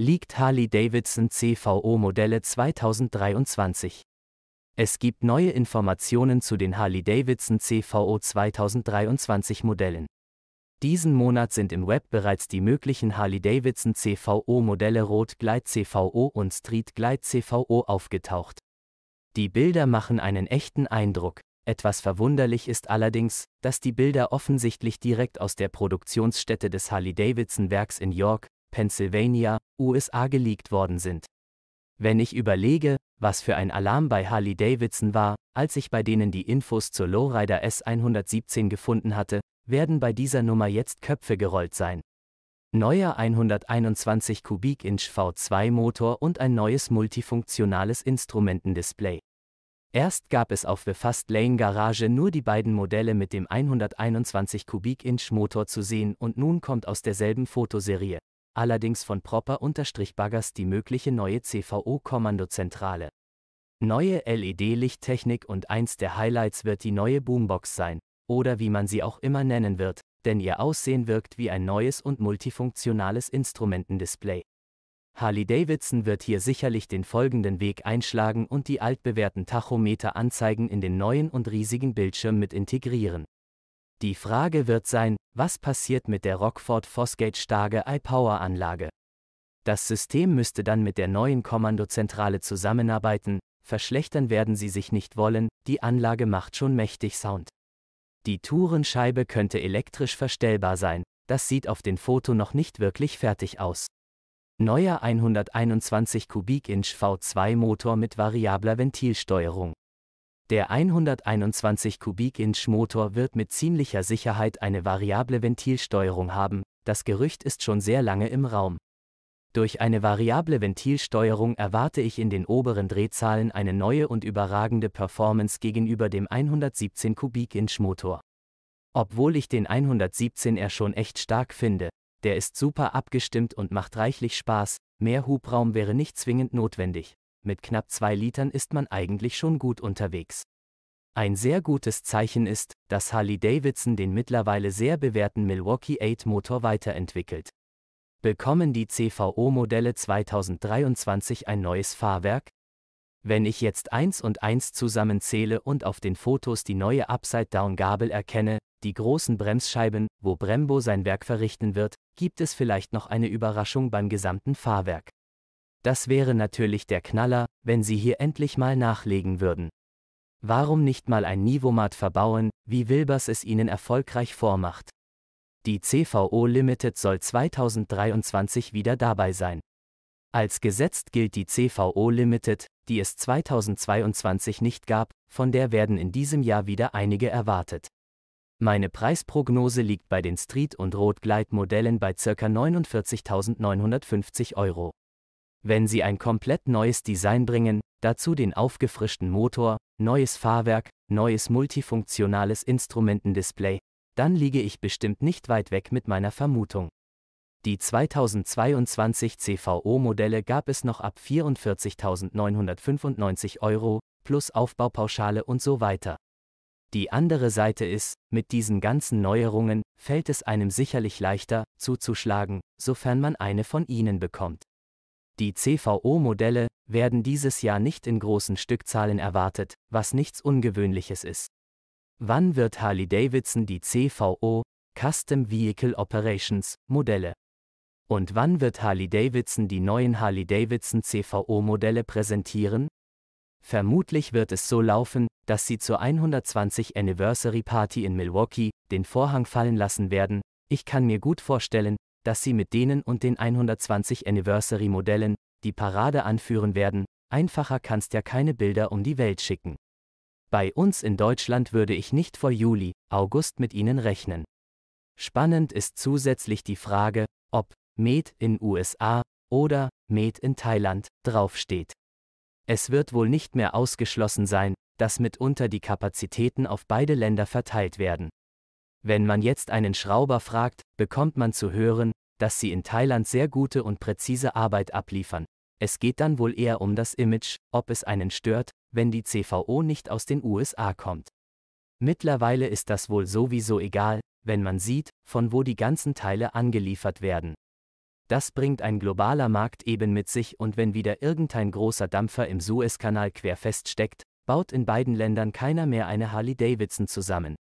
liegt Harley-Davidson CVO-Modelle 2023. Es gibt neue Informationen zu den Harley-Davidson CVO 2023 Modellen. Diesen Monat sind im Web bereits die möglichen Harley-Davidson CVO-Modelle Rot gleit CVO und Street gleit CVO aufgetaucht. Die Bilder machen einen echten Eindruck. Etwas verwunderlich ist allerdings, dass die Bilder offensichtlich direkt aus der Produktionsstätte des Harley-Davidson-Werks in York, Pennsylvania, USA geleakt worden sind. Wenn ich überlege, was für ein Alarm bei Harley Davidson war, als ich bei denen die Infos zur Lowrider S117 gefunden hatte, werden bei dieser Nummer jetzt Köpfe gerollt sein. Neuer 121 Kubik-Inch V2 Motor und ein neues multifunktionales Instrumentendisplay. Erst gab es auf The Fast Lane Garage nur die beiden Modelle mit dem 121 Kubik-Inch Motor zu sehen und nun kommt aus derselben Fotoserie allerdings von Proper-Baggers die mögliche neue CVO-Kommandozentrale. Neue LED-Lichttechnik und eins der Highlights wird die neue Boombox sein, oder wie man sie auch immer nennen wird, denn ihr Aussehen wirkt wie ein neues und multifunktionales Instrumentendisplay. Harley Davidson wird hier sicherlich den folgenden Weg einschlagen und die altbewährten Tachometer-Anzeigen in den neuen und riesigen Bildschirm mit integrieren. Die Frage wird sein, was passiert mit der Rockford Fosgate starke iPower-Anlage? Das System müsste dann mit der neuen Kommandozentrale zusammenarbeiten, verschlechtern werden sie sich nicht wollen, die Anlage macht schon mächtig Sound. Die Tourenscheibe könnte elektrisch verstellbar sein, das sieht auf dem Foto noch nicht wirklich fertig aus. Neuer 121 Kubik-Inch V2 Motor mit variabler Ventilsteuerung. Der 121 Kubik-Inch Motor wird mit ziemlicher Sicherheit eine variable Ventilsteuerung haben, das Gerücht ist schon sehr lange im Raum. Durch eine variable Ventilsteuerung erwarte ich in den oberen Drehzahlen eine neue und überragende Performance gegenüber dem 117 Kubik-Inch Motor. Obwohl ich den 117er schon echt stark finde, der ist super abgestimmt und macht reichlich Spaß, mehr Hubraum wäre nicht zwingend notwendig mit knapp 2 Litern ist man eigentlich schon gut unterwegs. Ein sehr gutes Zeichen ist, dass Harley-Davidson den mittlerweile sehr bewährten Milwaukee 8-Motor weiterentwickelt. Bekommen die CVO-Modelle 2023 ein neues Fahrwerk? Wenn ich jetzt eins und eins zusammenzähle und auf den Fotos die neue Upside-Down-Gabel erkenne, die großen Bremsscheiben, wo Brembo sein Werk verrichten wird, gibt es vielleicht noch eine Überraschung beim gesamten Fahrwerk. Das wäre natürlich der Knaller, wenn sie hier endlich mal nachlegen würden. Warum nicht mal ein Nivomat verbauen, wie Wilbers es ihnen erfolgreich vormacht? Die CVO Limited soll 2023 wieder dabei sein. Als gesetzt gilt die CVO Limited, die es 2022 nicht gab, von der werden in diesem Jahr wieder einige erwartet. Meine Preisprognose liegt bei den Street- und Rotgleitmodellen bei ca. 49.950 Euro wenn Sie ein komplett neues Design bringen, dazu den aufgefrischten Motor, neues Fahrwerk, neues multifunktionales Instrumentendisplay, dann liege ich bestimmt nicht weit weg mit meiner Vermutung. Die 2022 CVO-Modelle gab es noch ab 44.995 Euro, plus Aufbaupauschale und so weiter. Die andere Seite ist, mit diesen ganzen Neuerungen fällt es einem sicherlich leichter, zuzuschlagen, sofern man eine von ihnen bekommt. Die CVO-Modelle werden dieses Jahr nicht in großen Stückzahlen erwartet, was nichts Ungewöhnliches ist. Wann wird Harley-Davidson die CVO, Custom Vehicle Operations, Modelle? Und wann wird Harley-Davidson die neuen Harley-Davidson CVO-Modelle präsentieren? Vermutlich wird es so laufen, dass sie zur 120 Anniversary Party in Milwaukee den Vorhang fallen lassen werden. Ich kann mir gut vorstellen, dass sie mit denen und den 120 Anniversary Modellen, die Parade anführen werden, einfacher kannst ja keine Bilder um die Welt schicken. Bei uns in Deutschland würde ich nicht vor Juli, August mit ihnen rechnen. Spannend ist zusätzlich die Frage, ob Made in USA oder Made in Thailand draufsteht. Es wird wohl nicht mehr ausgeschlossen sein, dass mitunter die Kapazitäten auf beide Länder verteilt werden. Wenn man jetzt einen Schrauber fragt, bekommt man zu hören, dass sie in Thailand sehr gute und präzise Arbeit abliefern. Es geht dann wohl eher um das Image, ob es einen stört, wenn die CVO nicht aus den USA kommt. Mittlerweile ist das wohl sowieso egal, wenn man sieht, von wo die ganzen Teile angeliefert werden. Das bringt ein globaler Markt eben mit sich und wenn wieder irgendein großer Dampfer im Suezkanal quer feststeckt, baut in beiden Ländern keiner mehr eine Harley Davidson zusammen.